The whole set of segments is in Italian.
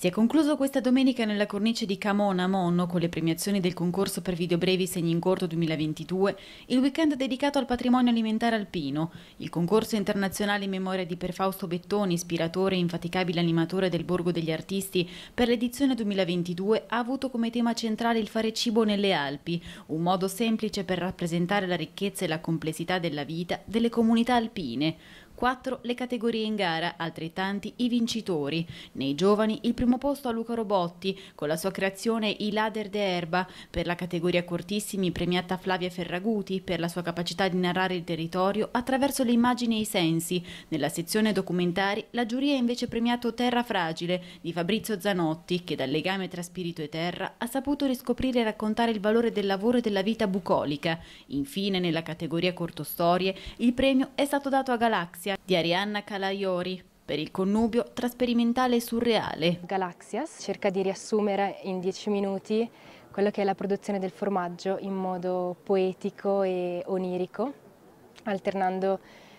Si è concluso questa domenica nella cornice di Camona a Monno con le premiazioni del concorso per videobrevi Segni in Corto 2022 il weekend dedicato al patrimonio alimentare alpino, il concorso internazionale in memoria di Per Fausto Bettoni, ispiratore e infaticabile animatore del Borgo degli Artisti, per l'edizione 2022 ha avuto come tema centrale il fare cibo nelle Alpi, un modo semplice per rappresentare la ricchezza e la complessità della vita delle comunità alpine. 4 le categorie in gara, altrettanti i vincitori. Nei giovani il primo posto a Luca Robotti con la sua creazione I Lader de Erba, per la categoria cortissimi premiata Flavia Ferraguti per la sua capacità di narrare il territorio attraverso le immagini e i sensi. Nella sezione documentari la giuria ha invece premiato Terra Fragile di Fabrizio Zanotti che dal legame tra spirito e terra ha saputo riscoprire e raccontare il valore del lavoro e della vita bucolica. Infine nella categoria cortostorie il premio è stato dato a Galaxia Galaxia di Arianna Calaiori per il connubio tra sperimentale e surreale. Galaxias cerca di riassumere in dieci minuti quello che è la produzione del formaggio in modo poetico e onirico, alternando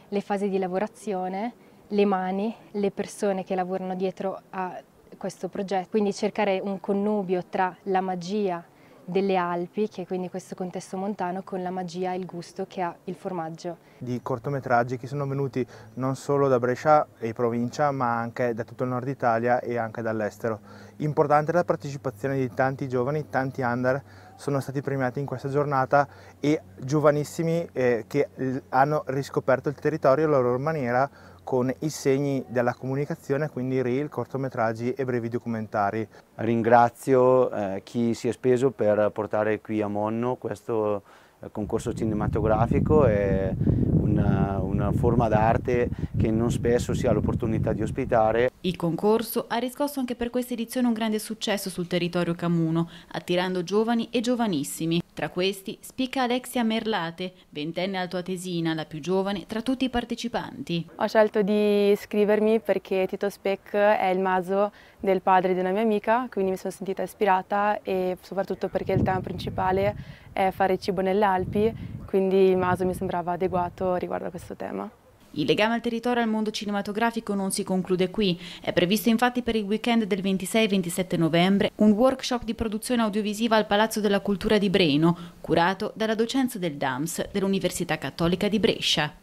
le fasi di lavorazione, le mani, le persone che lavorano dietro a questo progetto, quindi cercare un connubio tra la magia delle Alpi, che è quindi questo contesto montano, con la magia e il gusto che ha il formaggio. Di cortometraggi che sono venuti non solo da Brescia e provincia, ma anche da tutto il nord Italia e anche dall'estero. Importante la partecipazione di tanti giovani, tanti under, sono stati premiati in questa giornata e giovanissimi eh, che hanno riscoperto il territorio, la loro maniera, con i segni della comunicazione, quindi reel, cortometraggi e brevi documentari. Ringrazio eh, chi si è speso per portare qui a Monno questo eh, concorso cinematografico è una, eh, una forma d'arte che non spesso si ha l'opportunità di ospitare. Il concorso ha riscosso anche per questa edizione un grande successo sul territorio camuno, attirando giovani e giovanissimi. Tra questi spicca Alexia Merlate, ventenne altoatesina, la più giovane tra tutti i partecipanti. Ho scelto di iscrivermi perché Tito Speck è il maso del padre di una mia amica, quindi mi sono sentita ispirata e soprattutto perché il tema principale è fare cibo nelle Alpi, quindi il maso mi sembrava adeguato riguardo a questo tema. Il legame al territorio e al mondo cinematografico non si conclude qui. È previsto infatti per il weekend del 26-27 novembre un workshop di produzione audiovisiva al Palazzo della Cultura di Breno, curato dalla docenza del DAMS dell'Università Cattolica di Brescia.